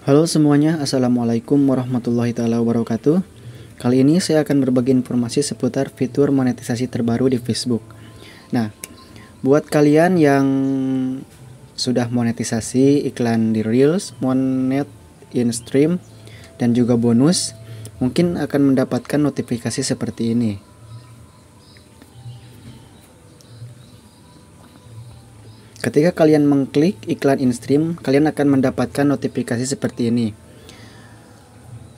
Halo semuanya, Assalamualaikum warahmatullahi taala wabarakatuh. Kali ini saya akan berbagi informasi seputar fitur monetisasi terbaru di Facebook. Nah, buat kalian yang sudah monetisasi iklan di Reels, Monet in Stream, dan juga bonus, mungkin akan mendapatkan notifikasi seperti ini. Ketika kalian mengklik iklan InStream, kalian akan mendapatkan notifikasi seperti ini.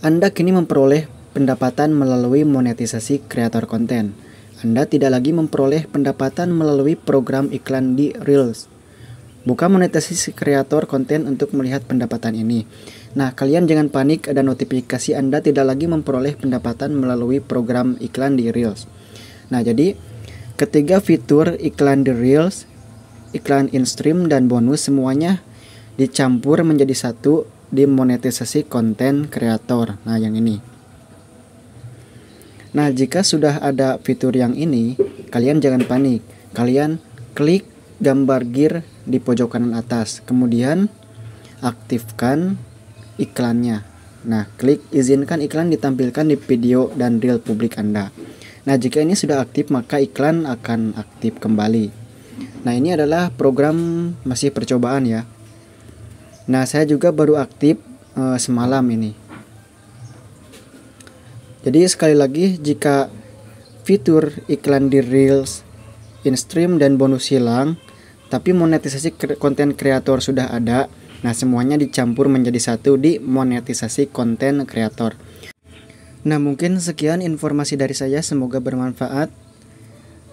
Anda kini memperoleh pendapatan melalui monetisasi kreator konten. Anda tidak lagi memperoleh pendapatan melalui program iklan di Reels. Buka monetisasi kreator konten untuk melihat pendapatan ini. Nah, kalian jangan panik ada notifikasi Anda tidak lagi memperoleh pendapatan melalui program iklan di Reels. Nah, jadi ketiga fitur iklan di Reels iklan in-stream dan bonus semuanya dicampur menjadi satu di monetisasi konten kreator. Nah, yang ini. Nah, jika sudah ada fitur yang ini, kalian jangan panik. Kalian klik gambar gear di pojok kanan atas, kemudian aktifkan iklannya. Nah, klik izinkan iklan ditampilkan di video dan reel publik Anda. Nah, jika ini sudah aktif, maka iklan akan aktif kembali. Nah, ini adalah program masih percobaan ya. Nah, saya juga baru aktif e, semalam ini. Jadi sekali lagi jika fitur iklan di Reels, InStream dan bonus hilang, tapi monetisasi konten kreator sudah ada, nah semuanya dicampur menjadi satu di monetisasi konten kreator. Nah, mungkin sekian informasi dari saya, semoga bermanfaat.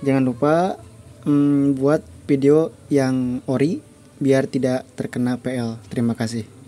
Jangan lupa mm, buat video yang ori biar tidak terkena PL. Terima kasih.